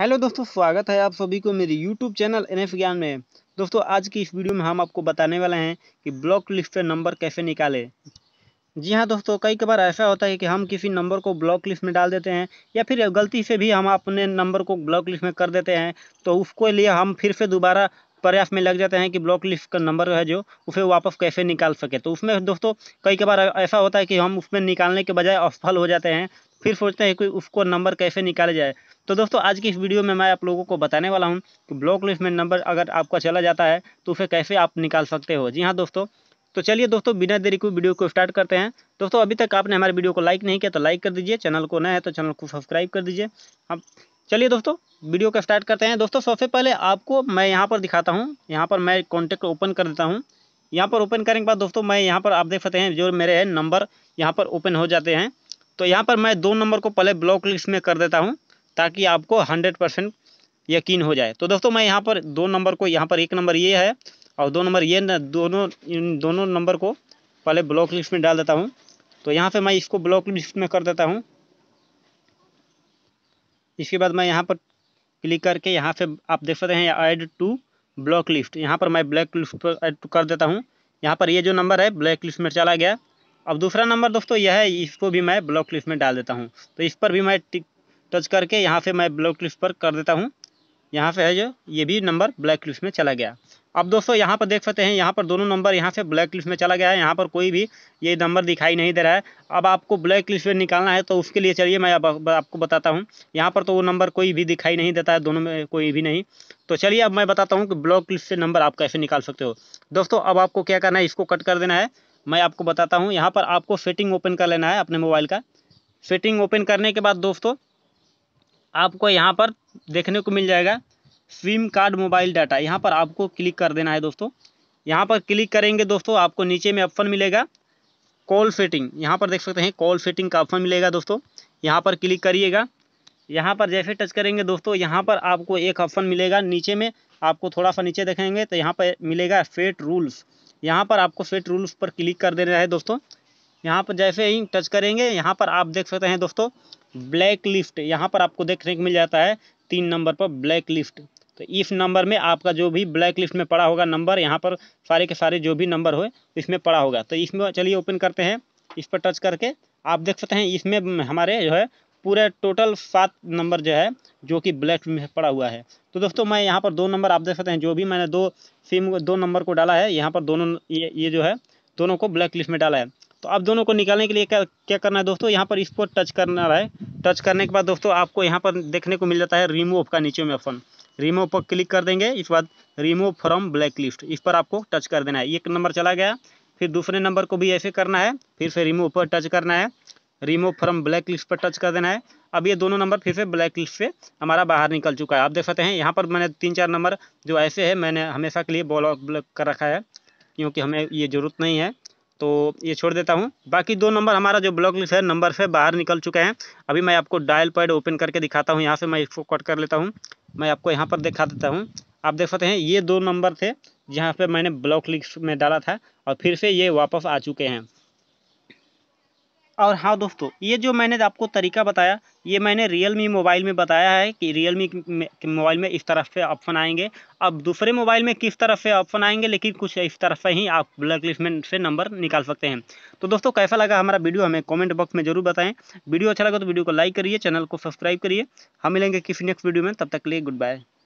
hello दोस्तों स्वागत है आप सभी को मेरे यूट्यूब चैनल एन एफ ज्ञान में दोस्तों आज की इस वीडियो में हम आपको बताने वाले हैं कि ब्लॉक लिस्ट में नंबर कैसे निकालें जी हाँ दोस्तों कई बार ऐसा होता है कि हम किसी नंबर को ब्लॉक लिस्ट में डाल देते हैं या फिर गलती से भी हम अपने नंबर को ब्लॉक लिस्ट में कर देते हैं तो उसके लिए हम फिर से दोबारा प्रयास में लग जाते हैं कि ब्लॉक लिस्ट का नंबर है जो उसे वापस कैसे निकाल सके तो उसमें दोस्तों कई कबार ऐसा होता है कि हम उसमें निकालने के बजाय असफल हो जाते हैं फिर सोचते हैं कि उसको नंबर कैसे निकाला जाए तो दोस्तों आज की इस वीडियो में मैं आप लोगों को बताने वाला हूँ कि ब्लॉक लिस्ट में नंबर अगर आपका चला जाता है तो उसे कैसे आप निकाल सकते हो जी हाँ दोस्तों तो चलिए दोस्तों बिना देरी को वीडियो को स्टार्ट करते हैं दोस्तों अभी तक आपने हमारे वीडियो को लाइक नहीं किया तो लाइक कर दीजिए चैनल को नया है तो चैनल को सब्सक्राइब कर दीजिए अब चलिए दोस्तों वीडियो का स्टार्ट करते हैं दोस्तों सबसे पहले आपको मैं यहाँ पर दिखाता हूँ यहाँ पर मैं कॉन्टैक्ट ओपन कर देता हूँ यहाँ पर ओपन करने के बाद दोस्तों मैं यहाँ पर आप देख सकते हैं जो मेरे नंबर यहाँ पर ओपन हो जाते हैं तो यहाँ पर मैं दो नंबर को पहले ब्लॉक लिस्ट में कर देता हूँ ताकि आपको हंड्रेड परसेंट यकीन हो जाए तो दोस्तों मैं यहाँ पर दो नंबर को यहाँ पर एक नंबर ये है और दो नंबर ये दोनों इन दोनों नंबर को पहले ब्लॉक लिस्ट में डाल देता हूँ तो यहाँ पर मैं इसको ब्लॉक लिस्ट में कर देता हूँ इसके बाद मैं यहाँ पर क्लिक करके यहाँ पर आप देख सकते हैं ऐड टू ब्लॉक लिस्ट यहाँ पर मैं ब्लैक लिस्ट पर ऐड कर देता हूँ यहाँ पर ये जो नंबर है ब्लैक लिस्ट में चला गया अब दूसरा नंबर दोस्तों यह है इसको भी मैं ब्लॉक लिस्ट में डाल देता हूँ तो इस पर भी मैं टिक टच करके यहाँ से मैं ब्लॉक लिस्ट पर कर देता हूँ यहाँ से है जो ये भी नंबर ब्लैक लिस्ट में चला गया अब दोस्तों यहाँ पर देख सकते हैं यहाँ पर दोनों नंबर यहाँ से ब्लैक लिस्ट में चला गया है यहाँ पर कोई भी ये नंबर दिखाई नहीं दे रहा है अब आपको ब्लैक लिस्ट में निकालना है तो उसके लिए चलिए मैं अब आपको बताता हूँ यहाँ पर तो वो नंबर कोई भी दिखाई नहीं देता है दोनों में कोई भी नहीं तो चलिए अब मैं बताता हूँ कि ब्लॉक लिस्ट से नंबर आप कैसे निकाल सकते हो दोस्तों अब आपको क्या करना है इसको कट कर देना है मैं आपको बताता हूँ यहाँ पर आपको सेटिंग ओपन कर लेना है अपने मोबाइल का सेटिंग ओपन करने के बाद दोस्तों आपको यहाँ पर देखने को मिल जाएगा सिम कार्ड मोबाइल डाटा यहाँ पर आपको क्लिक कर देना है दोस्तों यहाँ पर क्लिक करेंगे दोस्तों आपको नीचे में ऑप्शन मिलेगा कॉल सेटिंग यहाँ पर देख सकते हैं कॉल सेटिंग का ऑप्शन मिलेगा दोस्तों यहाँ पर क्लिक करिएगा यहाँ पर जैसे टच करेंगे दोस्तों यहाँ पर आपको एक ऑप्शन मिलेगा नीचे में आपको थोड़ा सा नीचे देखेंगे तो यहाँ पर मिलेगा फेट रूल्स यहाँ पर आपको सेट रूल्स पर क्लिक कर देना है दोस्तों यहाँ पर जैसे ही टच करेंगे यहाँ पर आप देख सकते हैं दोस्तों ब्लैक लिफ्ट यहाँ पर आपको देखने को मिल जाता है तीन नंबर पर ब्लैक लिफ्ट तो इस नंबर में आपका जो भी ब्लैक लिफ्ट में पड़ा होगा नंबर यहाँ पर सारे के सारे जो भी नंबर हो इसमें पड़ा होगा तो इसमें चलिए ओपन करते हैं इस पर टच करके आप देख सकते हैं इसमें हमारे जो है पूरे टोटल सात नंबर जो है जो कि ब्लैक में पड़ा हुआ है तो दोस्तों मैं यहाँ पर दो नंबर आप देख सकते हैं जो भी मैंने दो सिम दो नंबर को डाला है यहाँ पर दोनों ये ये जो है दोनों को ब्लैक लिस्ट में डाला है तो आप दोनों को निकालने के लिए क्या क्या करना है दोस्तों यहाँ पर इसको टच करना है टच करने के बाद दोस्तों आपको यहाँ पर देखने को मिल जाता है रिमूव का नीचे में ऑप्शन रिमूव पर क्लिक कर देंगे इस बाद रिमूव फ्रॉम ब्लैक लिस्ट इस पर आपको टच कर देना है एक नंबर चला गया फिर दूसरे नंबर को भी ऐसे करना है फिर से रिमूव पर टच करना है रिमूव फ्रॉम ब्लैक लिस्ट पर टच कर देना है अब ये दोनों नंबर फिर से ब्लैक लिस्ट से हमारा बाहर निकल चुका है आप देख सकते हैं यहाँ पर मैंने तीन चार नंबर जो ऐसे है मैंने हमेशा के लिए ब्लॉक ब्लॉक कर रखा है क्योंकि हमें ये ज़रूरत नहीं है तो ये छोड़ देता हूँ बाकी दो नंबर हमारा जो ब्लॉक लिस्ट है नंबर से बाहर निकल चुके हैं अभी मैं आपको डायल पैड ओपन करके दिखाता हूँ यहाँ से मैं इसको कट कर लेता हूँ मैं आपको यहाँ पर दिखा देता हूँ आप देख सकते हैं ये दो नंबर थे जहाँ पे मैंने ब्लॉक लिस्ट में डाला था और फिर से ये वापस आ चुके हैं और हाँ दोस्तों ये जो मैंने आपको तरीका बताया ये मैंने रियल मी मोबाइल में बताया है कि रियल मी मोबाइल में इस तरफ से ऑप्शन आएंगे अब दूसरे मोबाइल में किस तरफ से ऑप्शन आएंगे लेकिन कुछ इस तरफ से ही आप ब्लैक लिस्ट में से नंबर निकाल सकते हैं तो दोस्तों कैसा लगा हमारा वीडियो हमें कमेंट बॉक्स में जरूर बताएं वीडियो अच्छा लगा तो वीडियो को लाइक करिए चैनल को सब्सक्राइब करिए हम मिलेंगे किसी नेक्स्ट वीडियो में तब तक के लिए गुड बाय